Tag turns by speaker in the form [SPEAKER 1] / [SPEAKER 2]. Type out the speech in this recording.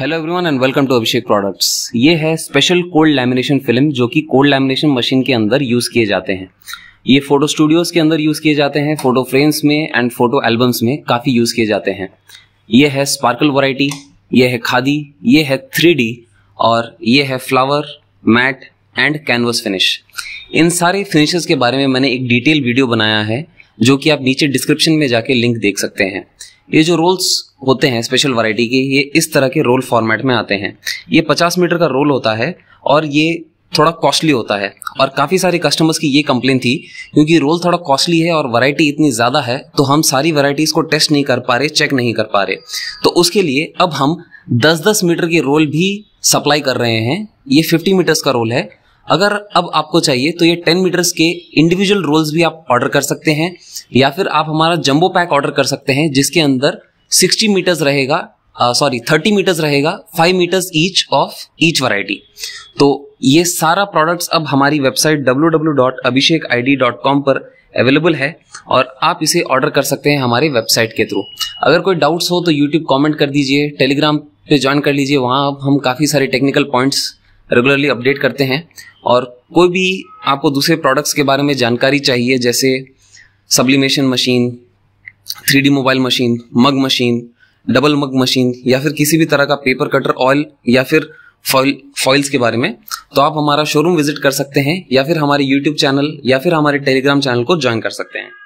[SPEAKER 1] hello everyone and welcome to Abhishek products ये है special cold lamination film जो कि कोल्ड लैमिनेशन मशीन के अंदर यूज़ किए जाते हैं ये फोटो स्टूडियोज़ के अंदर यूज़ किए जाते हैं फोटो फ्रेम्स में एंड फोटो एल्बम्स में काफ़ी यूज़ किए जाते हैं ये है स्पार्कल वराइटी ये है खादी ये है थ्री और ये है flower matte and canvas finish इन सारे फिनिश के बारे में मैंने एक डिटेल वीडियो बनाया है जो कि आप नीचे डिस्क्रिप्शन में जाके लिंक देख सकते हैं ये जो रोल्स होते हैं स्पेशल वैरायटी के ये इस तरह के रोल फॉर्मेट में आते हैं ये पचास मीटर का रोल होता है और ये थोड़ा कॉस्टली होता है और काफ़ी सारे कस्टमर्स की ये कंप्लेन थी क्योंकि रोल थोड़ा कॉस्टली है और वैरायटी इतनी ज़्यादा है तो हम सारी वैरायटीज़ को टेस्ट नहीं कर पा रहे चेक नहीं कर पा रहे तो उसके लिए अब हम दस दस मीटर के रोल भी सप्लाई कर रहे हैं ये फिफ्टी मीटर्स का रोल है अगर अब आपको चाहिए तो ये टेन मीटर्स के इंडिविजुअल रोल्स भी आप ऑर्डर कर सकते हैं या फिर आप हमारा जम्बो पैक ऑर्डर कर सकते हैं जिसके अंदर सिक्सटी मीटर्स रहेगा सॉरी थर्टी मीटर्स रहेगा five meters each of each variety तो ये सारा प्रोडक्ट्स अब हमारी वेबसाइट डब्ल्यू पर अवेलेबल है और आप इसे ऑर्डर कर सकते हैं हमारे वेबसाइट के थ्रू अगर कोई डाउट्स हो तो यूट्यूब कॉमेंट कर दीजिए टेलीग्राम पे ज्वाइन कर लीजिए वहाँ हम काफ़ी सारे टेक्निकल पॉइंट्स रेगुलरली अपडेट करते हैं और कोई भी आपको दूसरे प्रोडक्ट्स के बारे में जानकारी चाहिए जैसे sublimation machine three mobile machine mug machine double mug machine या फिर किसी भी तरह का पेपर कटर ऑयल या फिर फॉइल फॉइल्स के बारे में तो आप हमारा शोरूम विजिट कर सकते हैं या फिर हमारे यूट्यूब चैनल या फिर हमारे टेलीग्राम चैनल को ज्वाइन कर सकते हैं